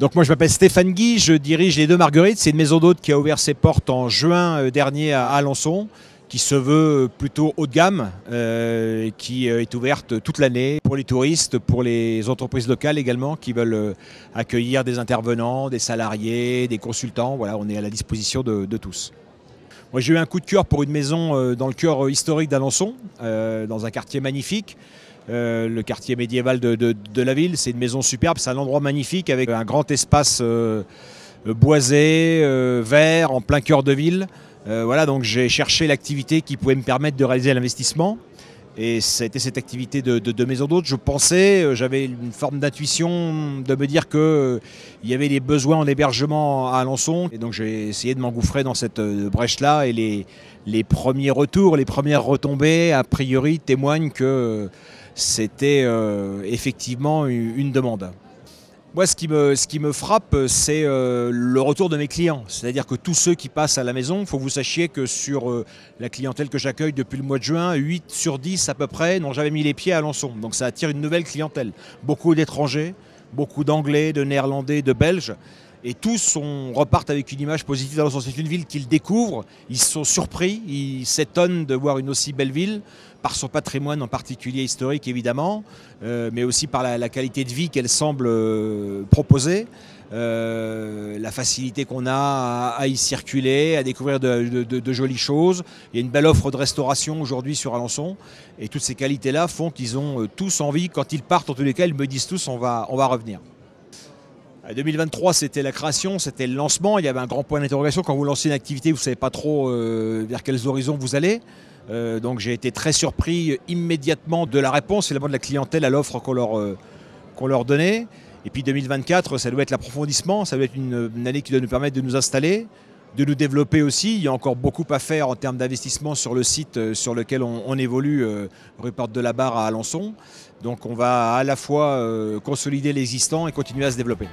Donc moi je m'appelle Stéphane Guy, je dirige les deux Marguerites. C'est une maison d'hôtes qui a ouvert ses portes en juin euh, dernier à Alençon, qui se veut plutôt haut de gamme, euh, qui euh, est ouverte toute l'année pour les touristes, pour les entreprises locales également qui veulent accueillir des intervenants, des salariés, des consultants. Voilà, on est à la disposition de tous. Moi, j'ai eu un coup de cœur pour une maison euh, dans le cœur euh, historique d'Alençon, euh, dans un quartier magnifique. le quartier médiéval de, la ville. C'est une maison superbe, c'est un endroit magnifique avec un grand espace boisé, vert, en plein cœur de ville. voilà, donc j'ai cherché l'activité qui pouvait me permettre de réaliser l'investissement. Et ça cette activité de, de, maison d'hôte. Je pensais, euh, j'avais une forme d'intuition de me dire qu'il euh, y avait des besoins en hébergement à Alençon. Et donc j'ai essayé de m'engouffrer dans cette euh, brèche-là. Et les, premiers retours, les premières retombées, a priori, témoignent que c'était effectivement une demande. Moi, ce qui me, frappe, c'est euh, le retour de mes clients. C'est-à-dire que tous ceux qui passent à la maison, il faut que vous sachiez que sur euh, la clientèle que j'accueille depuis le mois de juin, 8 sur 10 à peu près n'ont jamais mis les pieds à Alençon. Donc ça attire une nouvelle clientèle. Beaucoup d'étrangers, beaucoup d'anglais, de néerlandais, de belges et tous on repartent avec une image positive dans le c'est une ville qu'ils découvrent, ils sont surpris, ils s'étonnent de voir une aussi belle ville par son patrimoine en particulier historique évidemment, euh, mais aussi par la, qualité de vie qu'elle semble euh, proposer. Euh, la facilité qu'on a à, y circuler, à découvrir de, jolies choses. Il y a une belle offre de restauration aujourd'hui sur Alençon. Et toutes ces qualités-là font qu'ils ont tous envie, quand ils partent, en tous les cas, ils me disent tous on va, on va revenir. 2023, euh, c'était la création, c'était le lancement. Il y avait un grand point d'interrogation. Quand vous lancez une activité, vous ne savez pas trop euh, vers quels horizons vous allez. Euh, donc j'ai été très surpris immédiatement de la réponse et de la clientèle à l'offre qu'on leur, qu'on leur donnait. Et puis 2024, ça doit être l'approfondissement, ça doit être une, une année qui doit nous permettre de nous installer, de nous développer aussi. Il y a encore beaucoup à faire en termes d'investissement sur le site euh, sur lequel on, évolue, euh, rue Porte de la Barre à Alençon. Donc on va à la fois euh, consolider l'existant et continuer à se développer.